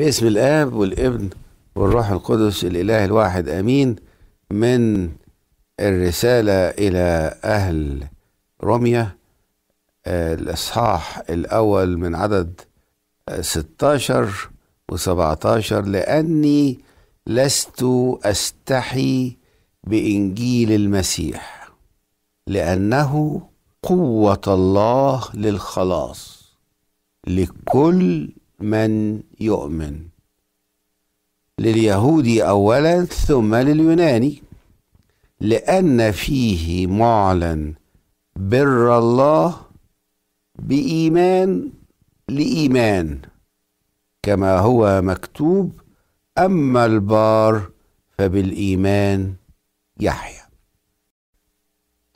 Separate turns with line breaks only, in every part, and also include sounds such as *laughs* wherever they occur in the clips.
باسم الاب والابن والروح القدس الاله الواحد امين من الرساله الى اهل روميا آه، الاصحاح الاول من عدد 16 آه، و17 لاني لست استحي بانجيل المسيح لانه قوه الله للخلاص لكل من يؤمن لليهودي أولا ثم لليوناني لأن فيه معلن بر الله بإيمان لإيمان كما هو مكتوب أما البار فبالإيمان يحيى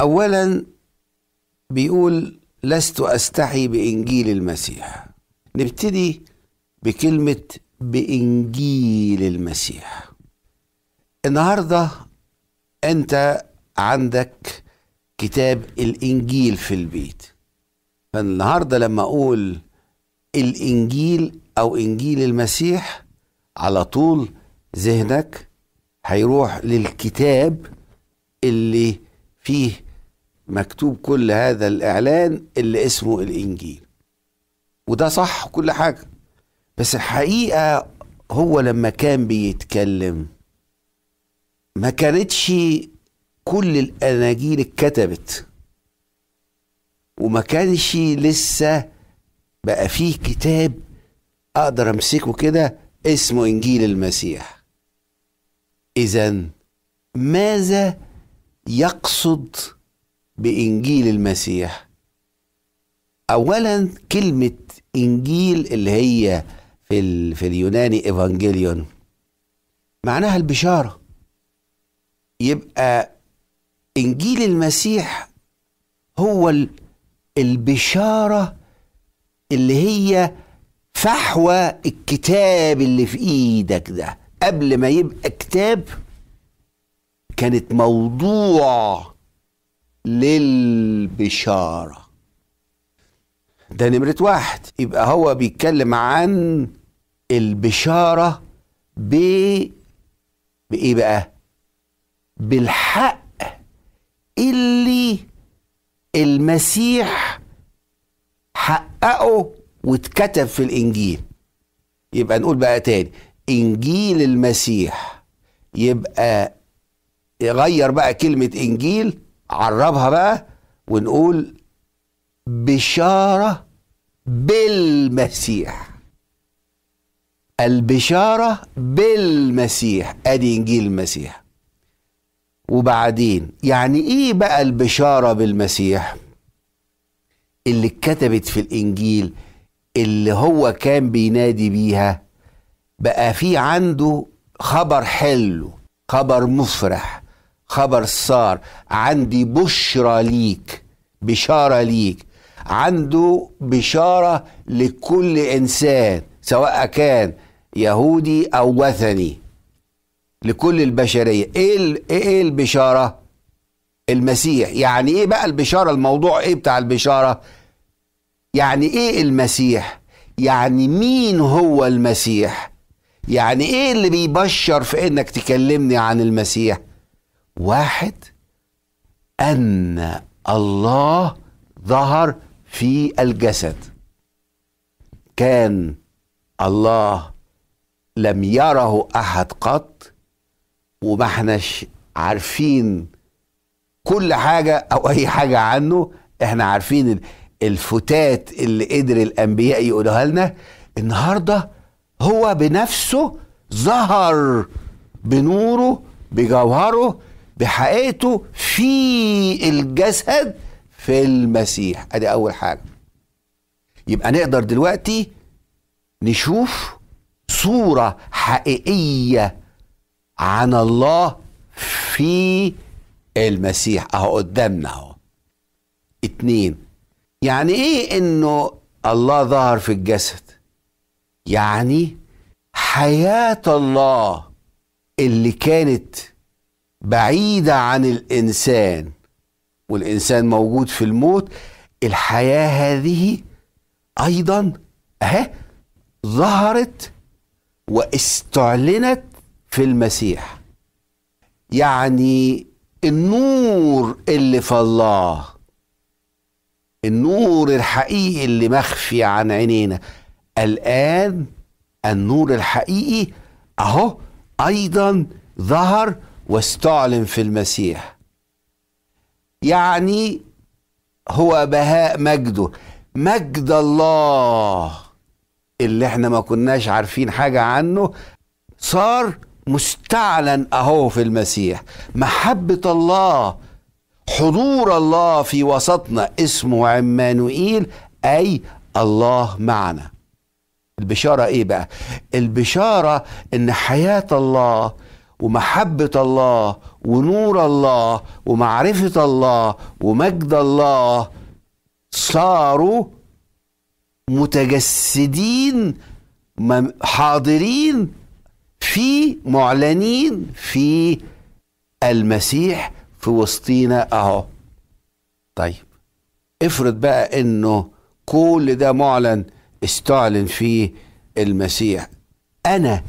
أولا بيقول لست أستحي بإنجيل المسيح نبتدي بكلمة بإنجيل المسيح النهاردة أنت عندك كتاب الإنجيل في البيت فالنهاردة لما أقول الإنجيل أو إنجيل المسيح على طول ذهنك هيروح للكتاب اللي فيه مكتوب كل هذا الإعلان اللي اسمه الإنجيل وده صح كل حاجة بس الحقيقه هو لما كان بيتكلم ما كانتش كل الاناجيل اتكتبت وما كانش لسه بقى فيه كتاب اقدر امسكه كده اسمه انجيل المسيح اذا ماذا يقصد بانجيل المسيح اولا كلمه انجيل اللي هي في, ال... في اليوناني إيفانجيليون معناها البشارة يبقى إنجيل المسيح هو ال... البشارة اللي هي فحوى الكتاب اللي في إيدك ده قبل ما يبقى كتاب كانت موضوع للبشارة ده نمرة واحد يبقى هو بيتكلم عن البشاره ب بايه بقى بالحق اللي المسيح حققه واتكتب في الانجيل يبقى نقول بقى تاني انجيل المسيح يبقى يغير بقى كلمه انجيل عربها بقى ونقول بشاره بالمسيح البشارة بالمسيح أدي إنجيل المسيح وبعدين يعني إيه بقى البشارة بالمسيح اللي اتكتبت في الإنجيل اللي هو كان بينادي بيها بقى في عنده خبر حلو خبر مفرح خبر صار عندي بشرى ليك بشارة ليك عنده بشارة لكل إنسان سواء كان يهودي أو وثني لكل البشرية إيه, إيه البشارة المسيح يعني إيه بقى البشارة الموضوع إيه بتاع البشارة يعني إيه المسيح يعني مين هو المسيح يعني إيه اللي بيبشر في إنك تكلمني عن المسيح واحد أن الله ظهر في الجسد كان الله لم يره احد قط وما احناش عارفين كل حاجه او اي حاجه عنه احنا عارفين الفتات اللي قدر الانبياء يقولوها لنا النهارده هو بنفسه ظهر بنوره بجوهره بحقيقته في الجسد في المسيح ادي اول حاجه يبقى نقدر دلوقتي نشوف صوره حقيقيه عن الله في المسيح اهو قدامنا اهو اتنين يعني ايه انه الله ظهر في الجسد يعني حياه الله اللي كانت بعيده عن الانسان والانسان موجود في الموت الحياه هذه ايضا اهي ظهرت واستعلنت في المسيح يعني النور اللي في الله النور الحقيقي اللي مخفي عن عينينا الآن النور الحقيقي أهو أيضا ظهر واستعلن في المسيح يعني هو بهاء مجده مجد الله اللي احنا ما كناش عارفين حاجة عنه صار مستعلن اهو في المسيح محبة الله حضور الله في وسطنا اسمه عمانوئيل اي الله معنا البشارة ايه بقى البشارة ان حياة الله ومحبة الله ونور الله ومعرفة الله ومجد الله صاروا متجسدين حاضرين في معلنين في المسيح في وسطينا اهو طيب افرض بقى انه كل ده معلن استعلن في المسيح انا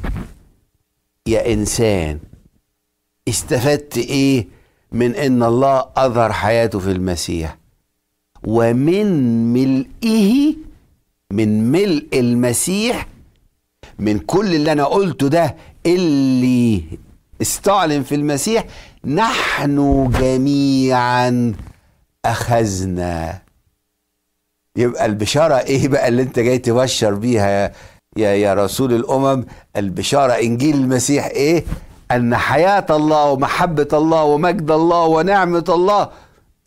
يا انسان استفدت ايه من ان الله اظهر حياته في المسيح ومن ملئه من ملء المسيح من كل اللي انا قلته ده اللي استعلن في المسيح نحن جميعا اخذنا يبقى البشاره ايه بقى اللي انت جاي تبشر بيها يا يا رسول الامم البشاره انجيل المسيح ايه ان حياه الله ومحبه الله ومجد الله ونعمه الله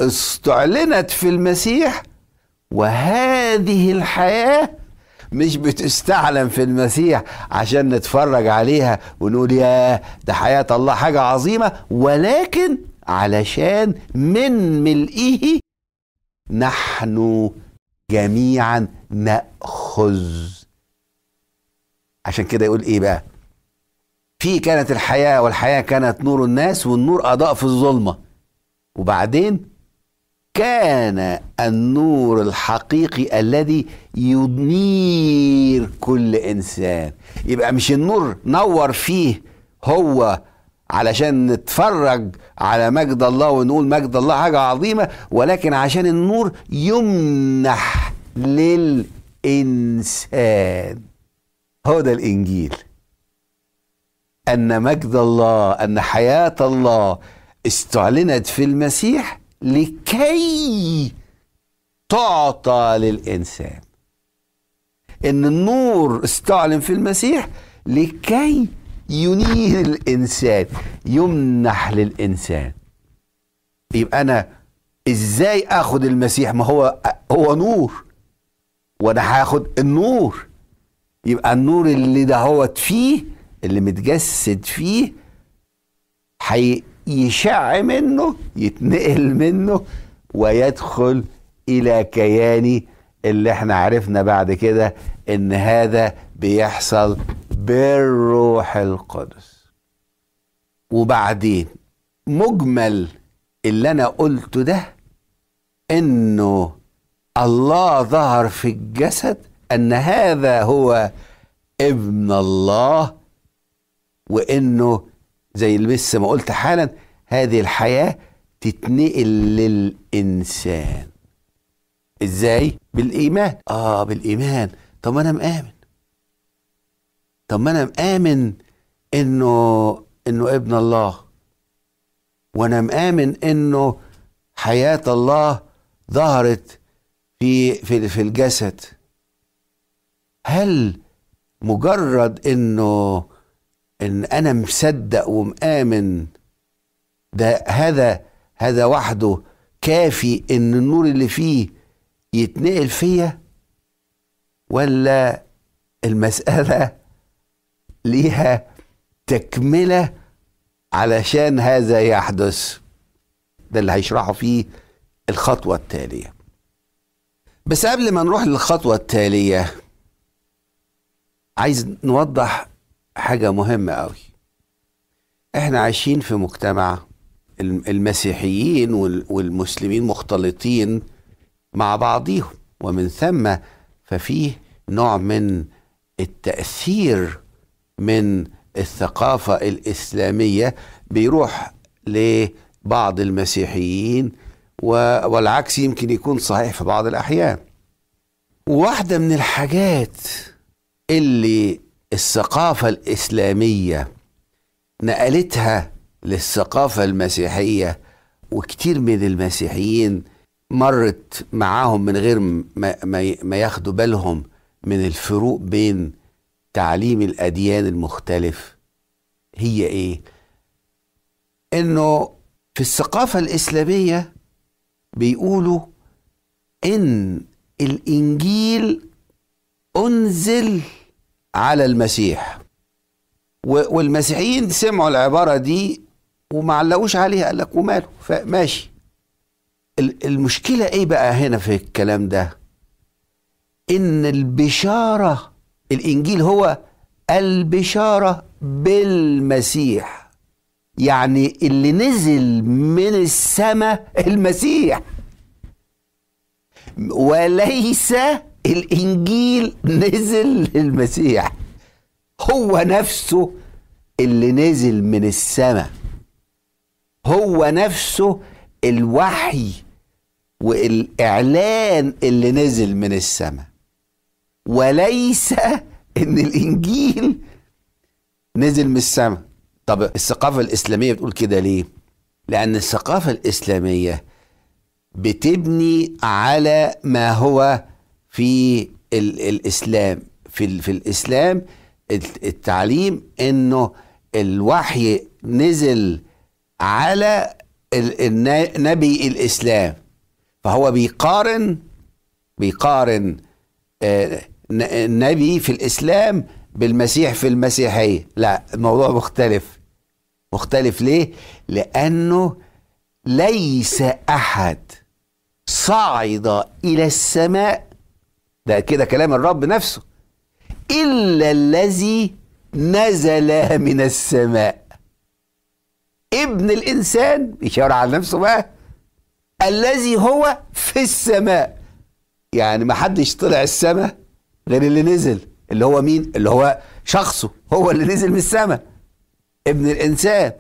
استعلنت في المسيح وهذه الحياه مش بتستعلن في المسيح عشان نتفرج عليها ونقول يا ده حياة الله حاجة عظيمة ولكن علشان من ملئه نحن جميعا نأخذ عشان كده يقول ايه بقى في كانت الحياة والحياة كانت نور الناس والنور أضاء في الظلمة وبعدين كان النور الحقيقي الذي ينير كل انسان يبقى مش النور نور فيه هو علشان نتفرج على مجد الله ونقول مجد الله حاجه عظيمه ولكن عشان النور يمنح للانسان هو ده الانجيل ان مجد الله ان حياه الله استعلنت في المسيح لكي تعطى للإنسان إن النور استعلن في المسيح لكي ينير الإنسان يمنح للإنسان يبقى أنا إزاي أخد المسيح ما هو هو نور وأنا هاخد النور يبقى النور اللي دهوت فيه اللي متجسد فيه حي يشع منه يتنقل منه ويدخل الى كياني اللي احنا عرفنا بعد كده ان هذا بيحصل بالروح القدس وبعدين مجمل اللي انا قلته ده انه الله ظهر في الجسد ان هذا هو ابن الله وانه زي اللي لسه ما قلت حالا هذه الحياة تتنقل للإنسان إزاي؟ بالإيمان آه بالإيمان طب ما أنا مآمن طب ما أنا مآمن إنه إنه ابن الله وأنا مآمن إنه حياة الله ظهرت في في في الجسد هل مجرد إنه ان انا مصدق ومآمن ده هذا هذا وحده كافي ان النور اللي فيه يتنقل فيا ولا المسألة ليها تكملة علشان هذا يحدث ده اللي هيشرحه فيه الخطوة التالية بس قبل ما نروح للخطوة التالية عايز نوضح حاجة مهمة قوي احنا عايشين في مجتمع المسيحيين والمسلمين مختلطين مع بعضيهم ومن ثم ففيه نوع من التأثير من الثقافة الإسلامية بيروح لبعض المسيحيين والعكس يمكن يكون صحيح في بعض الأحيان واحدة من الحاجات اللي الثقافة الإسلامية نقلتها للثقافة المسيحية وكتير من المسيحيين مرت معاهم من غير ما, ما ياخدوا بالهم من الفروق بين تعليم الأديان المختلف هي إيه؟ إنه في الثقافة الإسلامية بيقولوا إن الإنجيل أنزل على المسيح والمسيحيين سمعوا العبارة دي وما علقوش عليها قال لك وماله فماشي المشكلة ايه بقى هنا في الكلام ده ان البشارة الانجيل هو البشارة بالمسيح يعني اللي نزل من السماء المسيح وليس الانجيل نزل للمسيح هو نفسه اللي نزل من السماء هو نفسه الوحي والاعلان اللي نزل من السماء وليس ان الانجيل نزل من السماء طب الثقافه الاسلاميه بتقول كده ليه لان الثقافه الاسلاميه بتبني على ما هو في ال الاسلام في ال في الاسلام التعليم انه الوحي نزل على نبي الاسلام فهو بيقارن بيقارن النبي آه، في الاسلام بالمسيح في المسيحيه لا الموضوع مختلف مختلف ليه لانه ليس احد صعد الى السماء ده كده كلام الرب نفسه إلا الذي نزل من السماء ابن الإنسان بيشاور على نفسه بقى الذي هو في السماء يعني ما حدش طلع السماء غير اللي نزل اللي هو مين اللي هو شخصه هو اللي نزل من السماء ابن الإنسان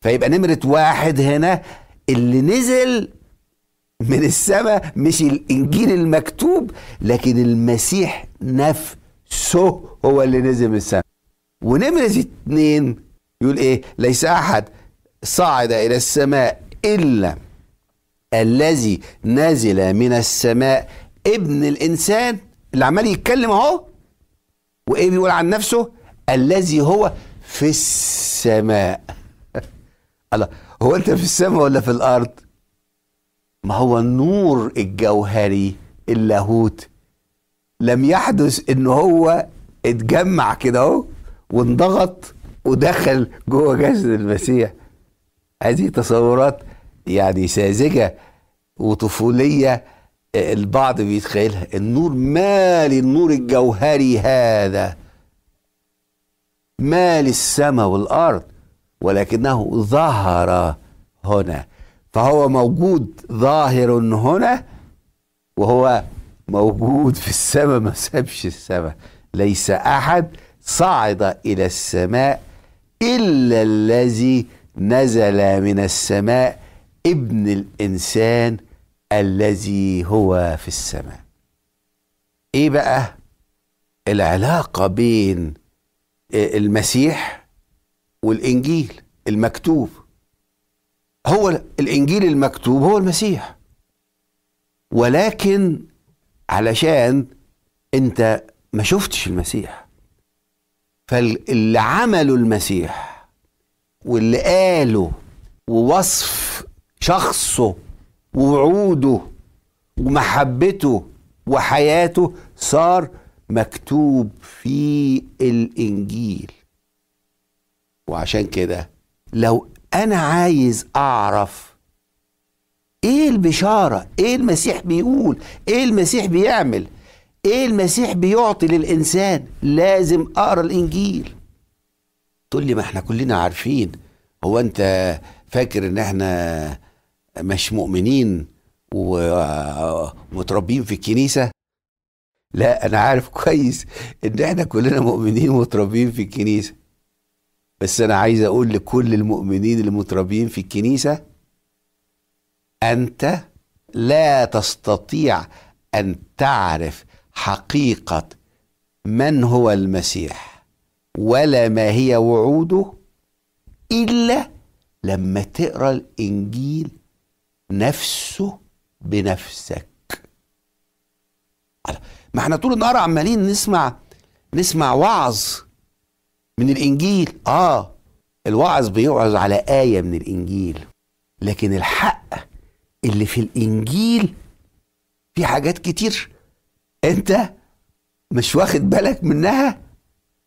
فيبقى نمرة واحد هنا اللي نزل من السماء مش الانجيل المكتوب لكن المسيح نفسه هو اللي نزل من السماء ونمرة اتنين يقول ايه ليس احد صعد الى السماء الا الذي نزل من السماء ابن الانسان اللي عمال يتكلم اهو وايه بيقول عن نفسه الذي هو في السماء *laughs* الله هو انت في السماء ولا في الارض ما هو النور الجوهري اللاهوت لم يحدث ان هو اتجمع كده اهو وانضغط ودخل جوه جسد المسيح هذه تصورات يعني ساذجه وطفوليه آه، البعض بيتخيلها النور مالي النور الجوهري هذا مال السماء والارض ولكنه ظهر هنا فهو موجود ظاهر هنا وهو موجود في السماء ما سابش السماء ليس أحد صعد إلى السماء إلا الذي نزل من السماء ابن الإنسان الذي هو في السماء إيه بقى العلاقة بين المسيح والإنجيل المكتوب هو الانجيل المكتوب هو المسيح ولكن علشان انت ما شفتش المسيح فاللي عمله المسيح واللي قاله ووصف شخصه ووعوده ومحبته وحياته صار مكتوب في الانجيل وعشان كده لو انا عايز اعرف ايه البشاره ايه المسيح بيقول ايه المسيح بيعمل ايه المسيح بيعطي للانسان لازم اقرا الانجيل تقول لي ما احنا كلنا عارفين هو انت فاكر ان احنا مش مؤمنين ومتربيين في الكنيسه لا انا عارف كويس ان احنا كلنا مؤمنين ومتربيين في الكنيسه بس انا عايز اقول لكل المؤمنين المتربيين في الكنيسه انت لا تستطيع ان تعرف حقيقه من هو المسيح ولا ما هي وعوده الا لما تقرا الانجيل نفسه بنفسك ما احنا طول النهار عمالين نسمع نسمع وعظ من الانجيل اه الوعظ بيوعظ على ايه من الانجيل لكن الحق اللي في الانجيل في حاجات كتير انت مش واخد بالك منها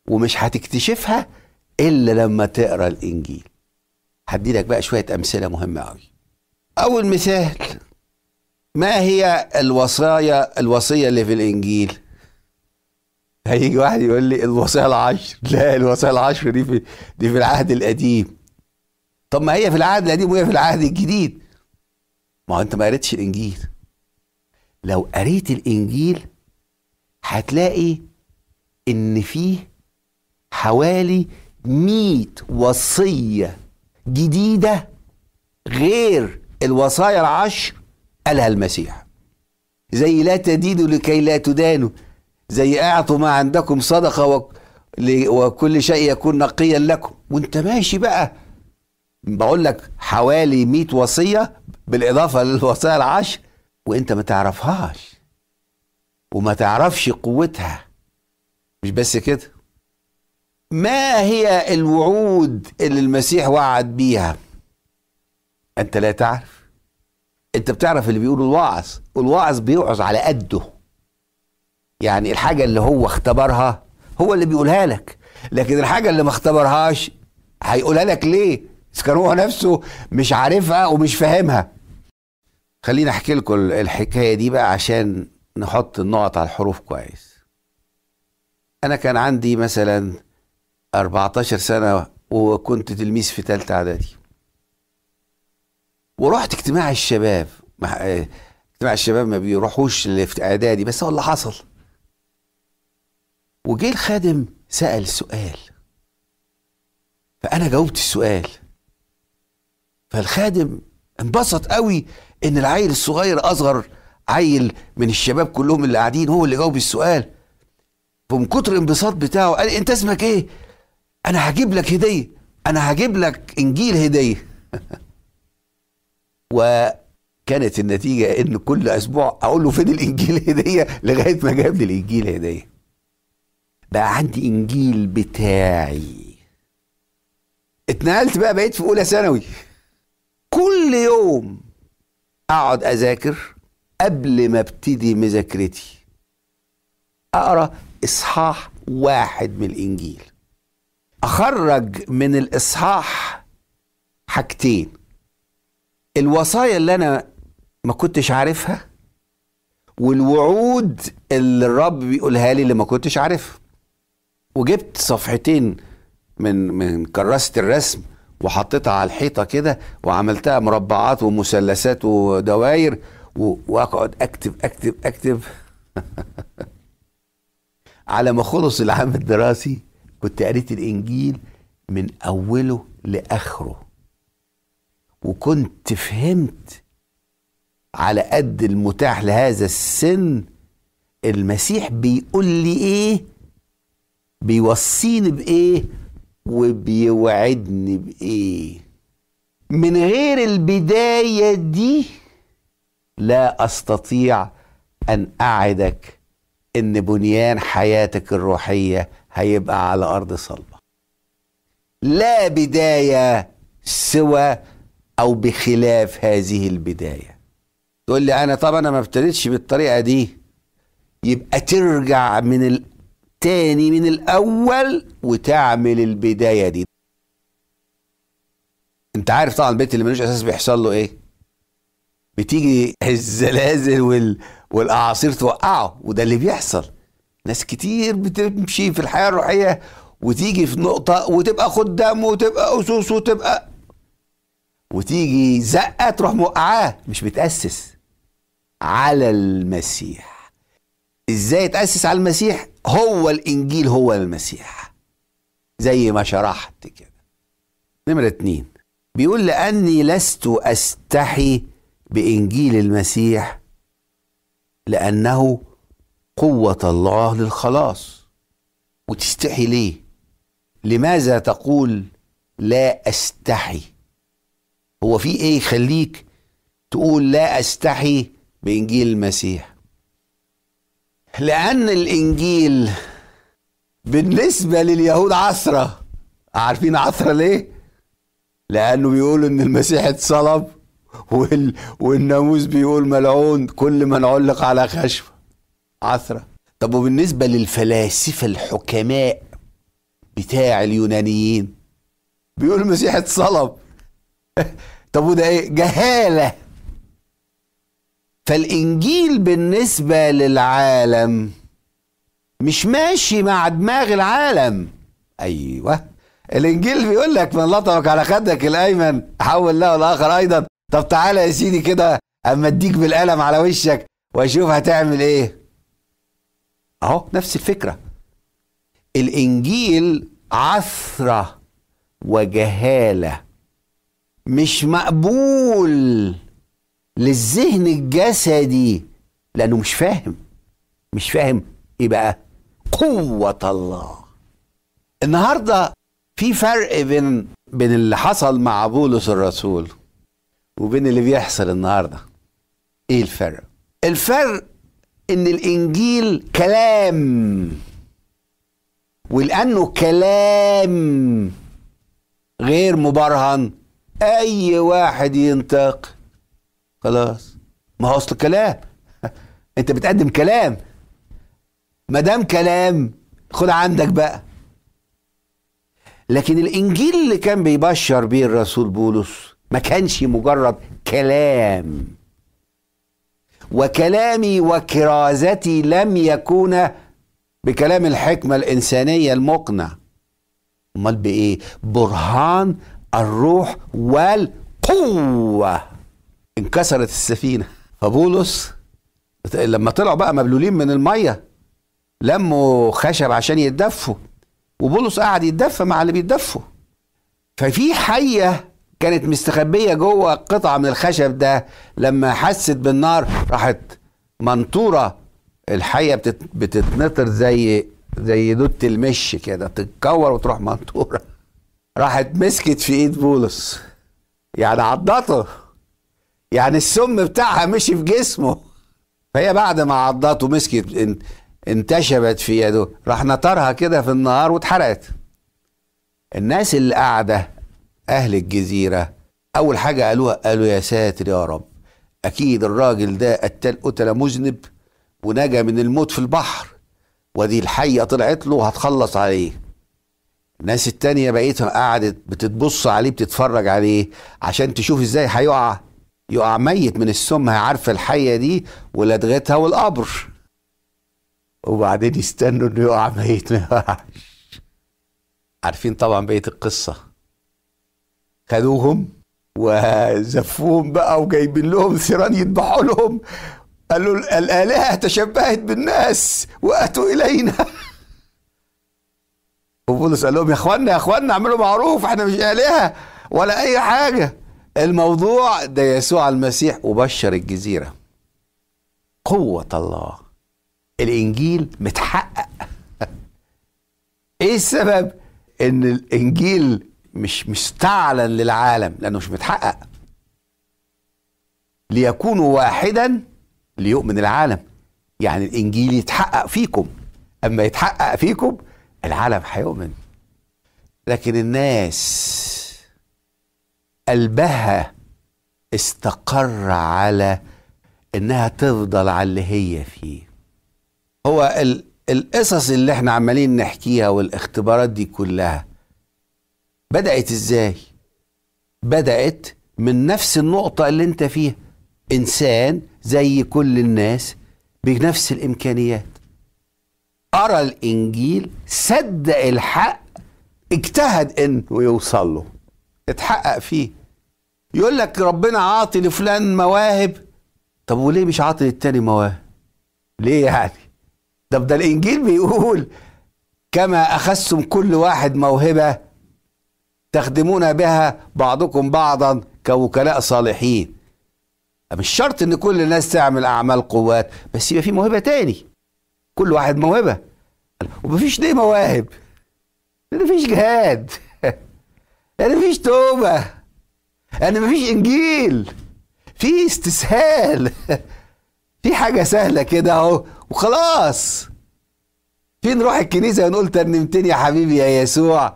ومش هتكتشفها الا لما تقرا الانجيل هديلك بقى شويه امثله مهمه قوي اول مثال ما هي الوصايا الوصيه اللي في الانجيل هيجي واحد يقول لي الوصايا العشر لا الوصايا العشر دي في دي في العهد القديم طب ما هي في العهد القديم وهي في العهد الجديد ما هو انت ما قريتش الانجيل لو قريت الانجيل هتلاقي ان فيه حوالي 100 وصيه جديده غير الوصايا العشر قالها المسيح زي لا تدينوا لكي لا تدانوا زي اعطوا ما عندكم صدقه وكل شيء يكون نقيا لكم وانت ماشي بقى بقول لك حوالي 100 وصيه بالاضافه للوصايا العشر وانت ما تعرفهاش وما تعرفش قوتها مش بس كده ما هي الوعود اللي المسيح وعد بيها انت لا تعرف انت بتعرف اللي بيقوله الواعظ والواعظ بيوعظ على قده يعني الحاجة اللي هو اختبرها هو اللي بيقولها لك لكن الحاجة اللي ما اختبرهاش هيقولها لك ليه إذا كان هو نفسه مش عارفها ومش فاهمها خليني أحكي لكم الحكاية دي بقى عشان نحط النقط على الحروف كويس أنا كان عندي مثلا 14 سنة وكنت تلميذ في تالتة إعدادي ورحت اجتماع الشباب ايه، اجتماع الشباب ما بيروحوش في اعدادي بس هو اللي حصل وجه الخادم سأل سؤال فأنا جاوبت السؤال فالخادم انبسط قوي إن العيل الصغير أصغر عيل من الشباب كلهم اللي قاعدين هو اللي جاوب السؤال فمن كتر الانبساط بتاعه قال أنت اسمك إيه؟ أنا هجيب لك هدية أنا هجيب لك إنجيل هدية *laughs* وكانت النتيجة إن كل أسبوع أقول له فين الإنجيل هدية لغاية ما جاب لي الإنجيل هدية بقى عندي انجيل بتاعي اتنقلت بقى بقيت في اولى ثانوي كل يوم اقعد اذاكر قبل ما ابتدي مذاكرتي اقرا اصحاح واحد من الانجيل اخرج من الاصحاح حاجتين الوصايا اللي انا ما كنتش عارفها والوعود اللي الرب بيقولها لي اللي ما كنتش عارفها وجبت صفحتين من من كراسه الرسم وحطيتها على الحيطه كده وعملتها مربعات ومثلثات ودواير واقعد اكتب اكتب اكتب *laughs* على ما خلص العام الدراسي كنت قريت الانجيل من اوله لاخره وكنت فهمت على قد المتاح لهذا السن المسيح بيقول لي ايه بيوصيني بايه وبيوعدني بايه من غير البدايه دي لا استطيع ان اعدك ان بنيان حياتك الروحيه هيبقى على ارض صلبه لا بدايه سوى او بخلاف هذه البدايه تقول لي انا طبعا انا ما ابتديتش بالطريقه دي يبقى ترجع من تاني من الأول وتعمل البداية دي انت عارف طبعا البيت اللي ملوش اساس بيحصل له ايه بتيجي الزلازل وال... والاعاصير توقعه وده اللي بيحصل ناس كتير بتمشي في الحياه الروحيه وتيجي في نقطه وتبقى خدام وتبقى اسوس وتبقى وتيجي زقه تروح موقعاه مش بتاسس على المسيح ازاي اتأسس على المسيح هو الإنجيل هو المسيح زي ما شرحت كده نمرة اتنين بيقول لأني لست أستحي بإنجيل المسيح لأنه قوة الله للخلاص وتستحي ليه لماذا تقول لا أستحي هو في إيه يخليك تقول لا أستحي بإنجيل المسيح لأن الإنجيل بالنسبة لليهود عثرة عارفين عثرة ليه؟ لأنه بيقول إن المسيح اتصلب وال... والناموس بيقول ملعون كل من علق على خشبة عثرة طب وبالنسبة للفلاسفة الحكماء بتاع اليونانيين بيقول المسيح اتصلب *laughs* طب وده ايه جهاله فالانجيل بالنسبه للعالم مش ماشي مع دماغ العالم ايوه الانجيل بيقول لك من لطمك على خدك الايمن حول له الاخر ايضا طب تعالى يا سيدي كده اما اديك بالقلم على وشك واشوف هتعمل ايه اهو نفس الفكره الانجيل عثره وجهاله مش مقبول للذهن الجسدي لانه مش فاهم مش فاهم ايه بقى قوه الله النهارده في فرق بين بين اللي حصل مع بولس الرسول وبين اللي بيحصل النهارده ايه الفرق الفرق ان الانجيل كلام ولانه كلام غير مبرهن اي واحد ينطق خلاص ما هو اصل كلام *laughs* انت بتقدم كلام ما دام كلام خد عندك بقى لكن الانجيل اللي كان بيبشر بيه الرسول بولس ما كانش مجرد كلام وكلامي وكرازتي لم يكون بكلام الحكمه الانسانيه المقنع امال بايه برهان الروح والقوه انكسرت السفينه فبولس لما طلعوا بقى مبلولين من الميه لموا خشب عشان يتدفوا وبولس قعد يتدفى مع اللي بيتدفوا ففي حيه كانت مستخبيه جوه قطعه من الخشب ده لما حست بالنار راحت منطوره الحيه بتت... بتتنطر زي زي دوت المش كده تتكور وتروح منطوره راحت مسكت في ايد بولس يعني عضته يعني السم بتاعها مشي في جسمه فهي بعد ما عضته مسكت انتشبت في يده راح نطرها كده في النهار واتحرقت الناس اللي قاعده اهل الجزيره اول حاجه قالوها قالوا يا ساتر يا رب اكيد الراجل ده قتل قتله مذنب ونجا من الموت في البحر ودي الحيه طلعت له وهتخلص عليه الناس التانية بقيتها قعدت بتتبص عليه بتتفرج عليه عشان تشوف ازاي هيقع يقع ميت من السم هيعرف الحية دي ولدغتها والقبر وبعدين يستنوا انه يقع ميت ما *laughs* يقعش عارفين طبعا بقية القصة خدوهم وزفوهم بقى وجايبين لهم ثيران يذبحوا لهم قالوا الآلهة تشبهت بالناس وأتوا إلينا *laughs* وبولس قال لهم يا اخوانا يا اخوانا اعملوا معروف احنا مش آلهة ولا أي حاجة الموضوع ده يسوع المسيح وبشر الجزيرة قوة الله الإنجيل متحقق *laughs* إيه السبب إن الإنجيل مش مستعلن للعالم لأنه مش متحقق ليكونوا واحدا ليؤمن العالم يعني الإنجيل يتحقق فيكم أما يتحقق فيكم العالم هيؤمن لكن الناس قلبها استقر على انها تفضل على اللي هي فيه هو ال القصص اللي احنا عمالين نحكيها والاختبارات دي كلها بدأت ازاي بدأت من نفس النقطة اللي انت فيها انسان زي كل الناس بنفس الامكانيات ارى الانجيل صدق الحق اجتهد انه يوصل له اتحقق فيه يقول لك ربنا عاطي لفلان مواهب طب وليه مش عاطي للتاني مواهب ليه يعني طب ده الانجيل بيقول كما اخذتم كل واحد موهبه تخدمون بها بعضكم بعضا كوكلاء صالحين مش شرط ان كل الناس تعمل اعمال قوات بس يبقى في موهبه تاني كل واحد موهبه ومفيش ليه مواهب مفيش جهاد *laughs* مفيش توبه أنا مفيش إنجيل في استسهال *laughs* في حاجة سهلة كده أهو وخلاص في نروح الكنيسة ونقول ترنمتني يا حبيبي يا يسوع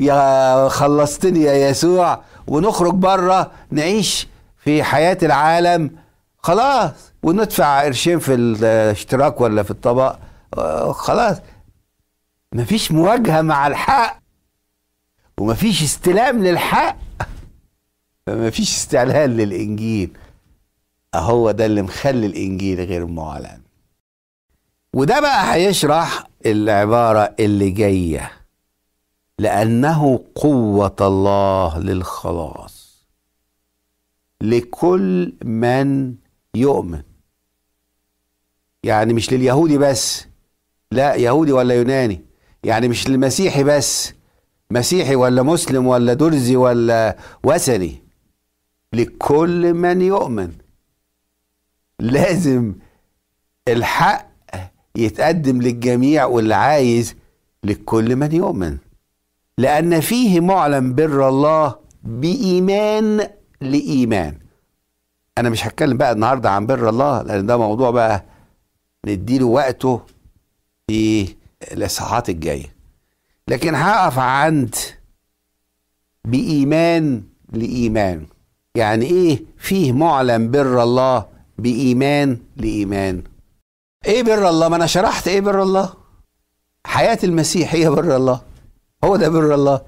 يا خلصتني يا يسوع ونخرج بره نعيش في حياة العالم خلاص وندفع قرشين في الاشتراك ولا في الطبق خلاص مفيش مواجهة مع الحق ومفيش استلام للحق فما فيش استعلان للإنجيل هو ده اللي مخلي الإنجيل غير معلن وده بقى هيشرح العبارة اللي جاية لأنه قوة الله للخلاص لكل من يؤمن يعني مش لليهودي بس لا يهودي ولا يوناني يعني مش للمسيحي بس مسيحي ولا مسلم ولا درزي ولا وثني لكل من يؤمن لازم الحق يتقدم للجميع واللي عايز لكل من يؤمن لأن فيه معلن بر الله بإيمان لإيمان أنا مش هتكلم بقى النهاردة عن بر الله لأن ده موضوع بقى نديله وقته في الإصحاحات الجاية لكن هقف عند بإيمان لإيمان يعني ايه فيه معلن بر الله بايمان لايمان ايه بر الله ما انا شرحت ايه بر الله حياه المسيح هي بر الله هو ده بر الله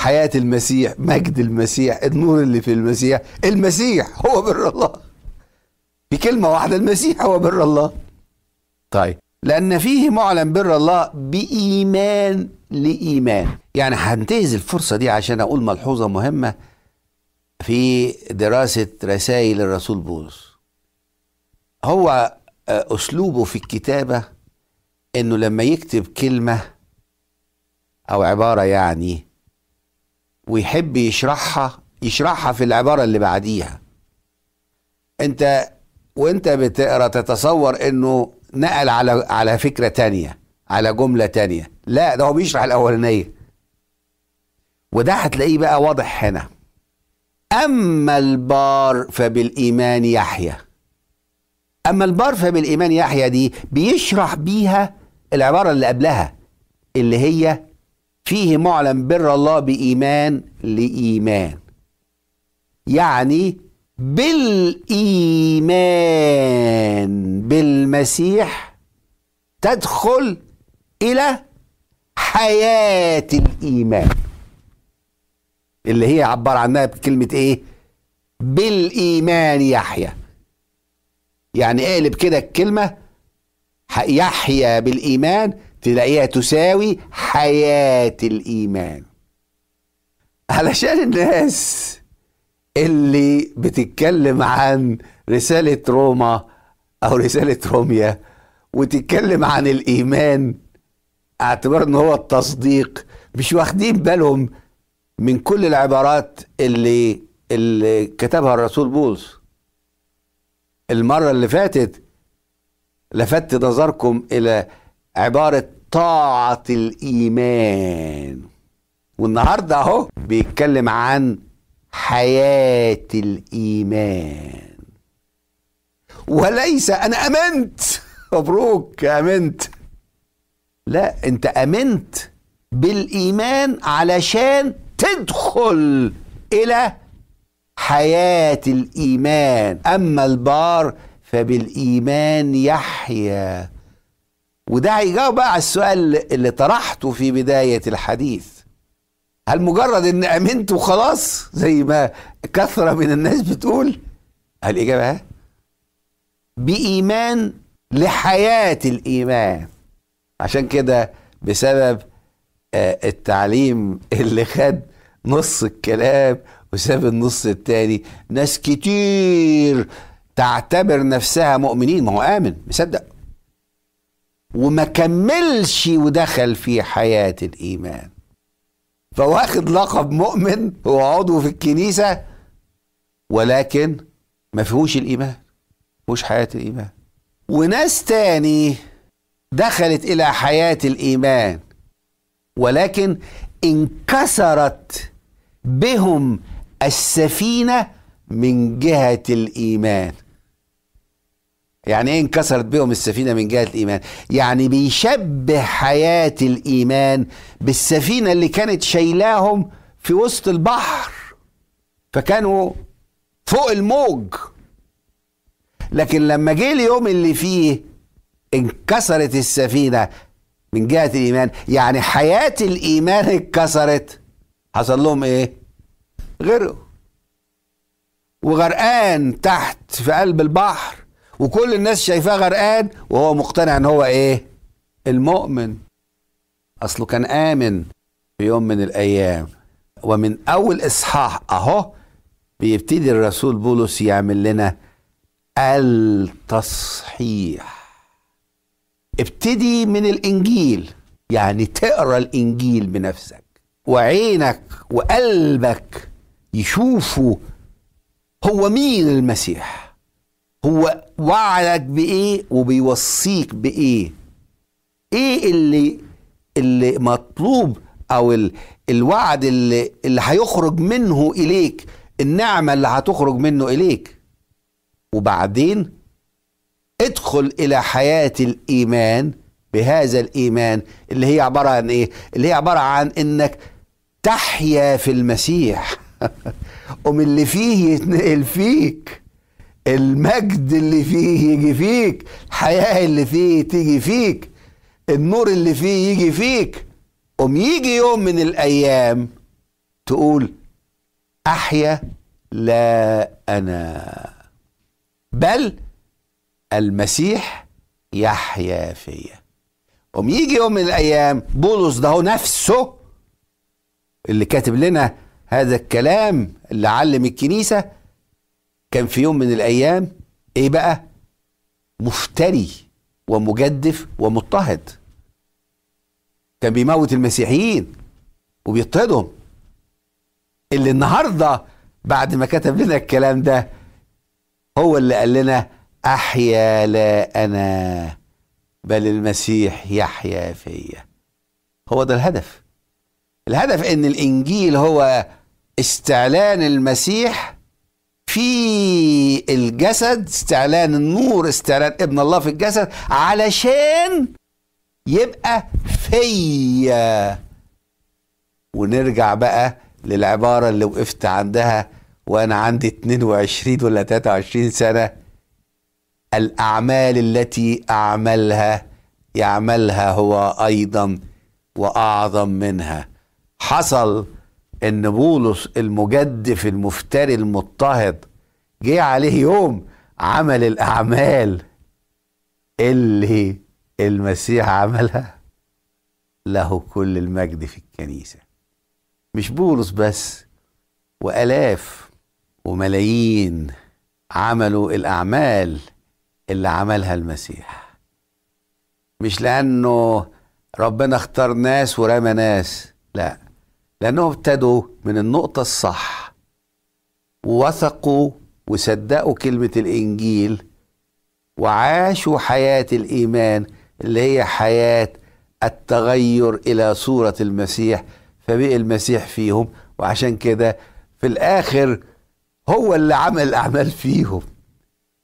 حياه المسيح مجد المسيح النور اللي في المسيح المسيح هو بر الله بكلمه واحده المسيح هو بر الله طيب لأن فيه معلن بر الله بإيمان لإيمان يعني هنتهز الفرصة دي عشان أقول ملحوظة مهمة في دراسة رسائل الرسول بولس هو آه، أسلوبه في الكتابة إنه لما يكتب كلمة أو عبارة يعني ويحب يشرحها يشرحها في العبارة اللي بعديها أنت وأنت بتقرأ تتصور إنه نقل على على فكرة تانية على جملة تانية لا ده هو بيشرح الأولانية وده هتلاقيه بقى واضح هنا أما البار فبالإيمان يحيا أما البار فبالإيمان يحيا دي بيشرح بيها العبارة اللي قبلها اللي هي فيه معلم بر الله بإيمان لإيمان يعني بالإيمان بالمسيح تدخل إلى حياة الإيمان اللي هي عبر عنها بكلمة ايه بالإيمان يحيى يعني اقلب كده الكلمة يحيى بالإيمان تلاقيها تساوي حياة الإيمان علشان الناس اللي بتتكلم عن رسالة روما أو رسالة روميا وتتكلم عن الإيمان اعتبار ان هو التصديق مش واخدين بالهم من كل العبارات اللي اللي كتبها الرسول بولس المرة اللي فاتت لفت نظركم إلى عبارة طاعة الإيمان والنهاردة أهو بيتكلم عن حياة الإيمان وليس أنا أمنت مبروك أمنت لا أنت أمنت بالإيمان علشان تدخل إلى حياة الإيمان أما البار فبالإيمان يحيا وده هيجاوب بقى على السؤال اللي طرحته في بداية الحديث هل مجرد ان امنت وخلاص زي ما كثره من الناس بتقول الاجابه ها بايمان لحياه الايمان عشان كده بسبب آه، التعليم اللي خد نص الكلام وساب النص التاني ناس كتير تعتبر نفسها مؤمنين ما هو آمن مصدق وما كملش ودخل في حياة الإيمان فواخد لقب مؤمن هو عضو في الكنيسة ولكن ما فيهوش الإيمان فيهوش حياة الإيمان وناس تاني دخلت إلى حياة الإيمان ولكن انكسرت بهم السفينه من جهه الايمان يعني ايه انكسرت بهم السفينه من جهه الايمان يعني بيشبه حياه الايمان بالسفينه اللي كانت شايلاهم في وسط البحر فكانوا فوق الموج لكن لما جه اليوم اللي فيه انكسرت السفينه من جهة الإيمان يعني حياة الإيمان اتكسرت حصل لهم إيه؟ غرقوا وغرقان تحت في قلب البحر وكل الناس شايفاه غرقان وهو مقتنع ان هو ايه المؤمن اصله كان امن في يوم من الايام ومن اول اصحاح اهو بيبتدي الرسول بولس يعمل لنا التصحيح ابتدي من الانجيل يعني تقرا الانجيل بنفسك وعينك وقلبك يشوفوا هو مين المسيح هو وعدك بايه وبيوصيك بايه ايه اللي اللي مطلوب او الوعد اللي اللي هيخرج منه اليك النعمه اللي هتخرج منه اليك وبعدين ادخل الى حياه الايمان بهذا الايمان اللي هي عباره عن ايه اللي هي عباره عن انك تحيا في المسيح ومن *laughs* اللي فيه يتنقل فيك المجد اللي فيه يجي فيك الحياه اللي فيه تيجي فيك النور اللي فيه يجي فيك قوم يجي يوم من الايام تقول احيا لا انا بل المسيح يحيا فيا قوم يجي يوم من الايام بولس ده هو نفسه اللي كاتب لنا هذا الكلام اللي علم الكنيسه كان في يوم من الايام ايه بقى مفتري ومجدف ومضطهد كان بيموت المسيحيين وبيضطهدهم اللي النهارده بعد ما كتب لنا الكلام ده هو اللي قال لنا احيا لا انا بل المسيح يحيا فيا هو ده الهدف الهدف ان الانجيل هو استعلان المسيح في الجسد استعلان النور استعلان ابن الله في الجسد علشان يبقى فيا ونرجع بقى للعبارة اللي وقفت عندها وأنا عندي 22 ولا 23 سنة الأعمال التي أعملها يعملها هو أيضا وأعظم منها حصل أن بولس المجدف المفتري المضطهد جه عليه يوم عمل الأعمال اللي المسيح عملها له كل المجد في الكنيسة مش بولس بس وألاف وملايين عملوا الأعمال اللي عملها المسيح مش لانه ربنا اختار ناس ورمى ناس لا لانهم ابتدوا من النقطه الصح ووثقوا وصدقوا كلمه الانجيل وعاشوا حياه الايمان اللي هي حياه التغير الى صوره المسيح فبقي المسيح فيهم وعشان كده في الاخر هو اللي عمل الاعمال فيهم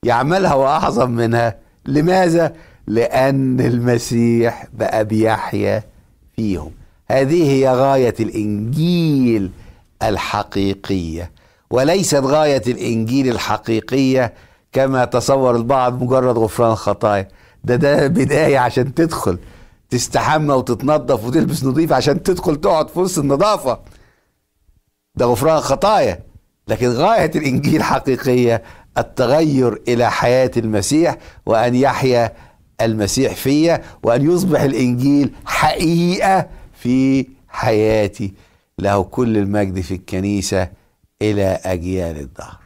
يعملها واعظم منها لماذا لان المسيح بقى بيحيا فيهم هذه هي غايه الانجيل الحقيقيه وليست غايه الانجيل الحقيقيه كما تصور البعض مجرد غفران خطايا ده ده بدايه عشان تدخل تستحمى وتتنظف وتلبس نظيف عشان تدخل تقعد في وسط النظافه ده غفران خطايا لكن غايه الانجيل الحقيقيه التغير الى حياه المسيح وان يحيا المسيح فيا وان يصبح الانجيل حقيقه في حياتي له كل المجد في الكنيسه الى اجيال الدهر